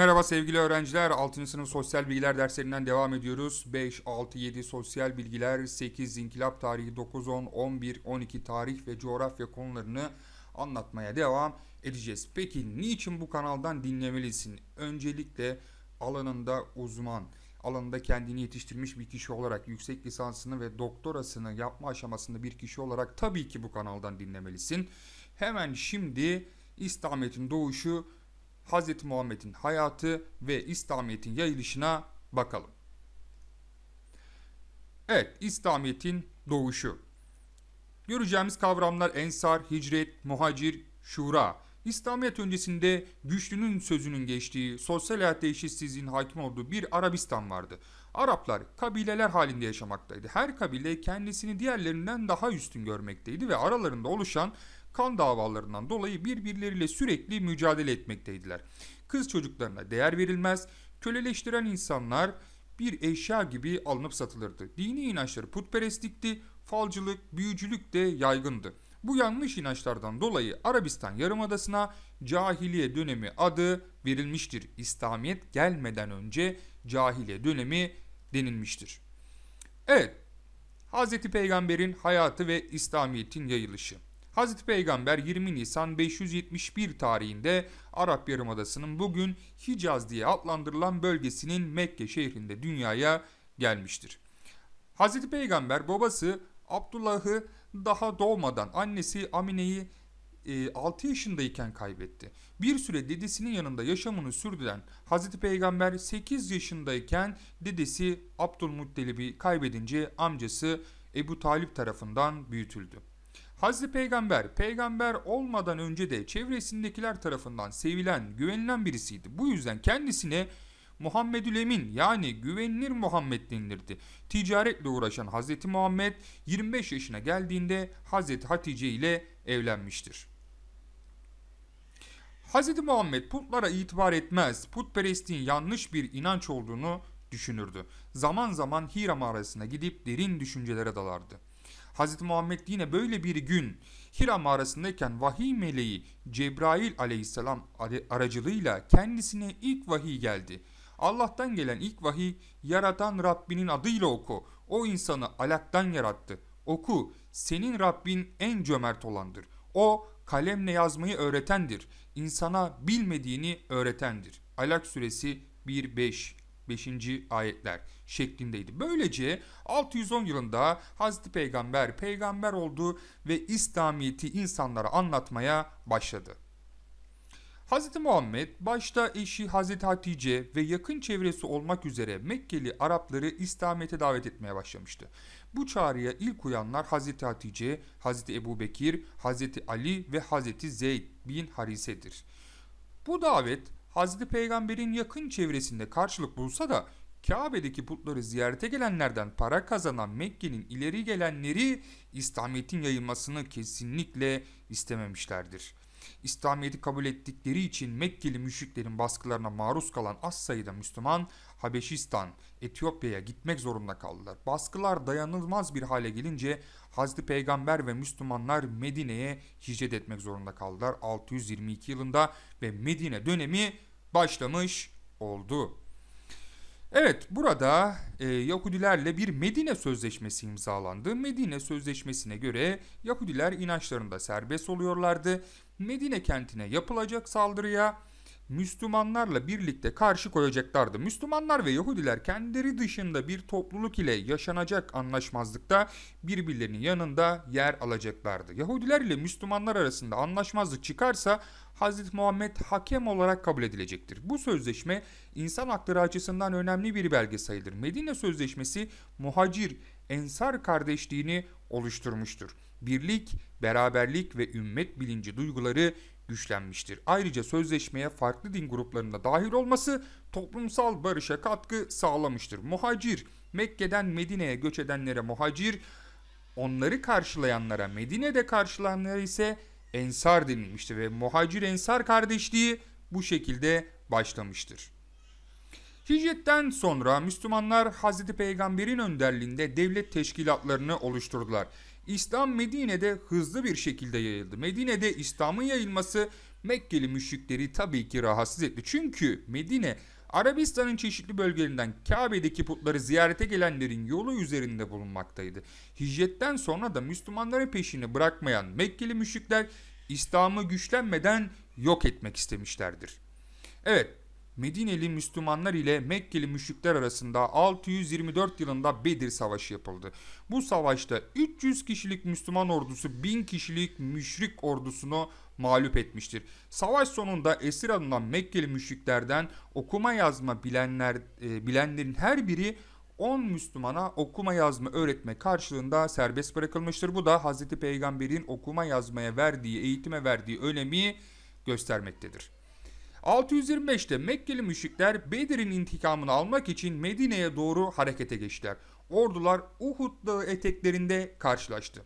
Merhaba sevgili öğrenciler. 6. sınıf sosyal bilgiler derslerinden devam ediyoruz. 5, 6, 7 sosyal bilgiler, 8 inkılap tarihi, 9, 10, 11, 12 tarih ve coğrafya konularını anlatmaya devam edeceğiz. Peki niçin bu kanaldan dinlemelisin? Öncelikle alanında uzman, alanında kendini yetiştirmiş bir kişi olarak yüksek lisansını ve doktorasını yapma aşamasında bir kişi olarak tabii ki bu kanaldan dinlemelisin. Hemen şimdi İslamiyet'in doğuşu Hz. Muhammed'in hayatı ve İslamiyet'in yayılışına bakalım. Evet, İslamiyet'in doğuşu. Göreceğimiz kavramlar ensar, hicret, muhacir, şura İslamiyet öncesinde güçlünün sözünün geçtiği, sosyal hayatta eşitsizliğin hakim olduğu bir Arabistan vardı. Araplar kabileler halinde yaşamaktaydı. Her kabile kendisini diğerlerinden daha üstün görmekteydi ve aralarında oluşan kan davalarından dolayı birbirleriyle sürekli mücadele etmekteydiler. Kız çocuklarına değer verilmez, köleleştiren insanlar bir eşya gibi alınıp satılırdı. Dini inançları putperestlikti, falcılık, büyücülük de yaygındı. Bu yanlış inançlardan dolayı Arabistan Yarımadası'na cahiliye dönemi adı verilmiştir. İslamiyet gelmeden önce cahiliye dönemi denilmiştir. Evet, Hz. Peygamber'in hayatı ve İslamiyet'in yayılışı. Hz. Peygamber 20 Nisan 571 tarihinde Arap Yarımadası'nın bugün Hicaz diye adlandırılan bölgesinin Mekke şehrinde dünyaya gelmiştir. Hz. Peygamber babası Abdullah'ı daha doğmadan annesi Amine'yi e, 6 yaşındayken kaybetti. Bir süre dedesinin yanında yaşamını sürdüren Hazreti Peygamber 8 yaşındayken dedesi Abdülmuttalib'i kaybedince amcası Ebu Talip tarafından büyütüldü. Hazreti Peygamber, peygamber olmadan önce de çevresindekiler tarafından sevilen, güvenilen birisiydi. Bu yüzden kendisine Muhammedül Emin yani güvenilir Muhammed denilirdi. Ticaretle uğraşan Hazreti Muhammed 25 yaşına geldiğinde Hazreti Hatice ile evlenmiştir. Hazreti Muhammed putlara itibar etmez, putperestliğin yanlış bir inanç olduğunu düşünürdü. Zaman zaman Hira mağarasına gidip derin düşüncelere dalardı. Hz. Muhammed yine böyle bir gün Hira mağarasındayken vahiy meleği Cebrail aleyhisselam aracılığıyla kendisine ilk vahiy geldi. Allah'tan gelen ilk vahiy yaratan Rabbinin adıyla oku. O insanı alaktan yarattı. Oku. Senin Rabbin en cömert olandır. O kalemle yazmayı öğretendir. İnsana bilmediğini öğretendir. Alak suresi 1-5 5. ayetler şeklindeydi. Böylece 610 yılında Hazreti Peygamber peygamber oldu ve İslamiyeti insanlara anlatmaya başladı. Hz. Muhammed başta eşi Hz. Hatice ve yakın çevresi olmak üzere Mekkeli Arapları İslamiyet'e davet etmeye başlamıştı. Bu çağrıya ilk uyanlar Hz. Hatice, Hz. Ebu Bekir, Hz. Ali ve Hz. Zeyd bin Harise'dir. Bu davet Hz. Peygamber'in yakın çevresinde karşılık bulsa da Kabe'deki putları ziyarete gelenlerden para kazanan Mekke'nin ileri gelenleri İslamiyet'in yayılmasını kesinlikle istememişlerdir. İslamiyet'i kabul ettikleri için Mekkeli müşriklerin baskılarına maruz kalan az sayıda Müslüman Habeşistan, Etiyopya'ya gitmek zorunda kaldılar. Baskılar dayanılmaz bir hale gelince Hazreti Peygamber ve Müslümanlar Medine'ye hicret etmek zorunda kaldılar 622 yılında ve Medine dönemi başlamış oldu. Evet burada e, Yahudilerle bir Medine Sözleşmesi imzalandı. Medine Sözleşmesi'ne göre Yahudiler inançlarında serbest oluyorlardı. Medine kentine yapılacak saldırıya Müslümanlarla birlikte karşı koyacaklardı. Müslümanlar ve Yahudiler kendileri dışında bir topluluk ile yaşanacak anlaşmazlıkta birbirlerinin yanında yer alacaklardı. Yahudiler ile Müslümanlar arasında anlaşmazlık çıkarsa Hz. Muhammed hakem olarak kabul edilecektir. Bu sözleşme insan hakları açısından önemli bir belge sayılır. Medine Sözleşmesi muhacir, ensar kardeşliğini oluşturmuştur. Birlik, beraberlik ve ümmet bilinci duyguları güçlenmiştir. Ayrıca sözleşmeye farklı din gruplarında dahil olması toplumsal barışa katkı sağlamıştır. Muhacir, Mekke'den Medine'ye göç edenlere muhacir, onları karşılayanlara Medine'de karşılayanlara ise ensar denilmiştir ve muhacir ensar kardeşliği bu şekilde başlamıştır. Hicretten sonra Müslümanlar Hazreti Peygamber'in önderliğinde devlet teşkilatlarını oluşturdular. İslam Medine'de hızlı bir şekilde yayıldı. Medine'de İslam'ın yayılması Mekkeli müşrikleri tabii ki rahatsız etti. Çünkü Medine Arabistan'ın çeşitli bölgelerinden Kabe'deki putları ziyarete gelenlerin yolu üzerinde bulunmaktaydı. Hicretten sonra da Müslümanları peşini bırakmayan Mekkeli müşrikler İslam'ı güçlenmeden yok etmek istemişlerdir. Evet Medineli Müslümanlar ile Mekkeli müşrikler arasında 624 yılında Bedir Savaşı yapıldı. Bu savaşta 300 kişilik Müslüman ordusu 1000 kişilik müşrik ordusunu mağlup etmiştir. Savaş sonunda esir alınan Mekkeli müşriklerden okuma yazma bilenler e, bilenlerin her biri 10 Müslümana okuma yazma öğretme karşılığında serbest bırakılmıştır. Bu da Hazreti Peygamber'in okuma yazmaya verdiği, eğitime verdiği önemi göstermektedir. 625'te Mekkeli müşrikler Bedir'in intikamını almak için Medine'ye doğru harekete geçtiler. Ordular Uhud Dağı eteklerinde karşılaştı.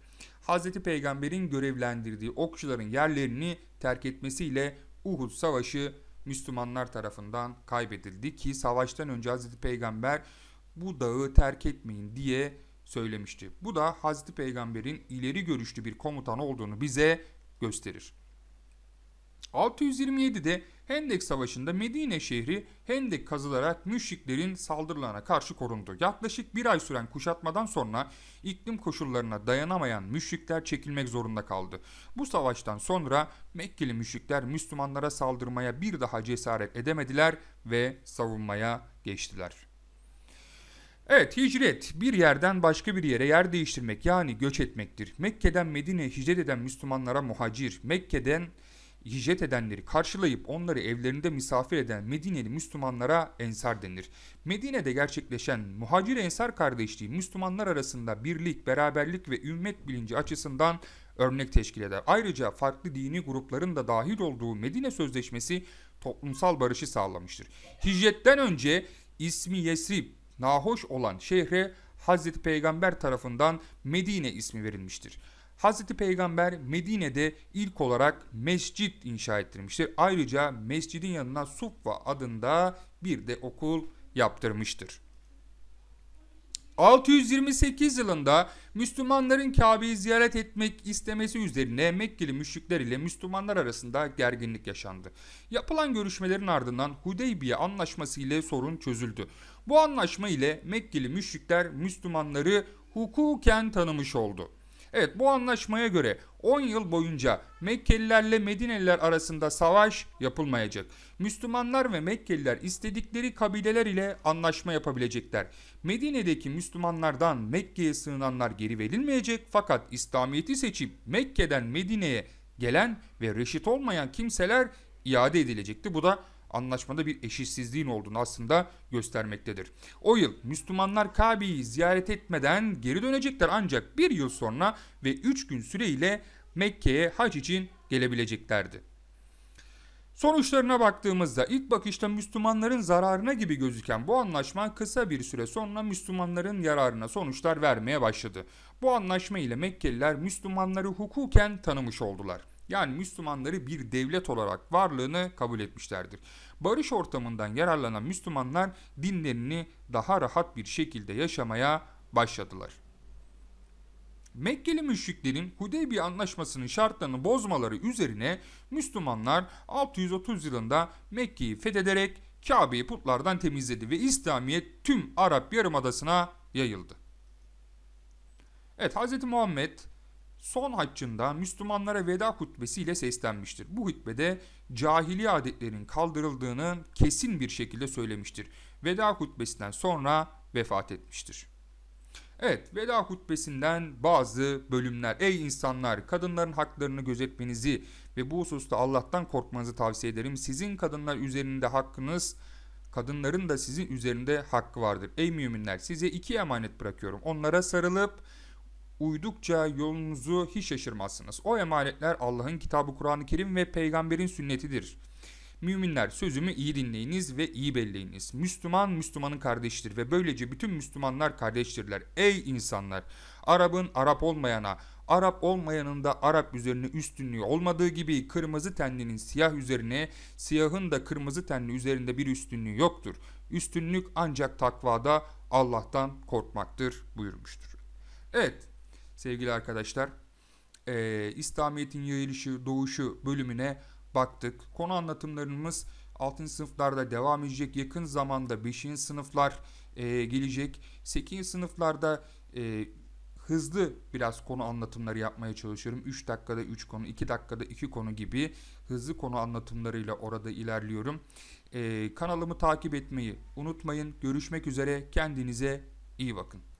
Hz. Peygamber'in görevlendirdiği okçuların yerlerini terk etmesiyle Uhud Savaşı Müslümanlar tarafından kaybedildi ki savaştan önce Hz. Peygamber bu dağı terk etmeyin diye söylemişti. Bu da Hz. Peygamber'in ileri görüşlü bir komutan olduğunu bize gösterir. 627'de Hendek Savaşı'nda Medine şehri Hendek kazılarak müşriklerin saldırılarına karşı korundu. Yaklaşık bir ay süren kuşatmadan sonra iklim koşullarına dayanamayan müşrikler çekilmek zorunda kaldı. Bu savaştan sonra Mekkeli müşrikler Müslümanlara saldırmaya bir daha cesaret edemediler ve savunmaya geçtiler. Evet hicret bir yerden başka bir yere yer değiştirmek yani göç etmektir. Mekke'den Medine'ye hicret eden Müslümanlara muhacir, Mekke'den hicret edenleri karşılayıp onları evlerinde misafir eden Medineli Müslümanlara Ensar denir. Medine'de gerçekleşen muhacir ensar kardeşliği Müslümanlar arasında birlik, beraberlik ve ümmet bilinci açısından örnek teşkil eder. Ayrıca farklı dini grupların da dahil olduğu Medine Sözleşmesi toplumsal barışı sağlamıştır. Hicretten önce ismi Yesrib, nahoş olan şehre Hazreti Peygamber tarafından Medine ismi verilmiştir. Hazreti Peygamber Medine'de ilk olarak mescit inşa ettirmiştir. Ayrıca mescidin yanına Suffa adında bir de okul yaptırmıştır. 628 yılında Müslümanların Kabe'yi ziyaret etmek istemesi üzerine Mekkeli müşrikler ile Müslümanlar arasında gerginlik yaşandı. Yapılan görüşmelerin ardından Hudeybiye anlaşması ile sorun çözüldü. Bu anlaşma ile Mekkeli müşrikler Müslümanları hukuken tanımış oldu. Evet bu anlaşmaya göre 10 yıl boyunca Mekkelilerle Medineliler arasında savaş yapılmayacak. Müslümanlar ve Mekkeliler istedikleri kabileler ile anlaşma yapabilecekler. Medine'deki Müslümanlardan Mekke'ye sığınanlar geri verilmeyecek fakat İslamiyet'i seçip Mekke'den Medine'ye gelen ve reşit olmayan kimseler iade edilecekti. Bu da anlaşmada bir eşitsizliğin olduğunu aslında göstermektedir. O yıl Müslümanlar Kabe'yi ziyaret etmeden geri dönecekler ancak bir yıl sonra ve 3 gün süreyle Mekke'ye hac için gelebileceklerdi. Sonuçlarına baktığımızda ilk bakışta Müslümanların zararına gibi gözüken bu anlaşma kısa bir süre sonra Müslümanların yararına sonuçlar vermeye başladı. Bu anlaşma ile Mekkeliler Müslümanları hukuken tanımış oldular yani Müslümanları bir devlet olarak varlığını kabul etmişlerdir. Barış ortamından yararlanan Müslümanlar dinlerini daha rahat bir şekilde yaşamaya başladılar. Mekkeli müşriklerin Hudeybiye anlaşmasının şartlarını bozmaları üzerine Müslümanlar 630 yılında Mekke'yi fethederek Kabe'yi putlardan temizledi ve İslamiyet tüm Arap Yarımadası'na yayıldı. Evet Hz. Muhammed son haccında Müslümanlara veda hutbesiyle seslenmiştir. Bu hutbede cahili adetlerin kaldırıldığını kesin bir şekilde söylemiştir. Veda hutbesinden sonra vefat etmiştir. Evet, veda hutbesinden bazı bölümler. Ey insanlar, kadınların haklarını gözetmenizi ve bu hususta Allah'tan korkmanızı tavsiye ederim. Sizin kadınlar üzerinde hakkınız, kadınların da sizin üzerinde hakkı vardır. Ey müminler, size iki emanet bırakıyorum. Onlara sarılıp uydukça yolunuzu hiç şaşırmazsınız. O emanetler Allah'ın kitabı Kur'an-ı Kerim ve peygamberin sünnetidir. Müminler sözümü iyi dinleyiniz ve iyi belleyiniz. Müslüman Müslümanın kardeştir ve böylece bütün Müslümanlar kardeştirler. Ey insanlar! Arap'ın Arap olmayana, Arap olmayanın da Arap üzerine üstünlüğü olmadığı gibi kırmızı tenlinin siyah üzerine, siyahın da kırmızı tenli üzerinde bir üstünlüğü yoktur. Üstünlük ancak takvada Allah'tan korkmaktır buyurmuştur. Evet sevgili arkadaşlar. E, İslamiyet'in yayılışı, doğuşu bölümüne baktık. Konu anlatımlarımız 6. sınıflarda devam edecek. Yakın zamanda 5. sınıflar e, gelecek. 8. sınıflarda e, hızlı biraz konu anlatımları yapmaya çalışıyorum. 3 dakikada 3 konu, 2 dakikada 2 konu gibi hızlı konu anlatımlarıyla orada ilerliyorum. Ee, kanalımı takip etmeyi unutmayın. Görüşmek üzere. Kendinize iyi bakın.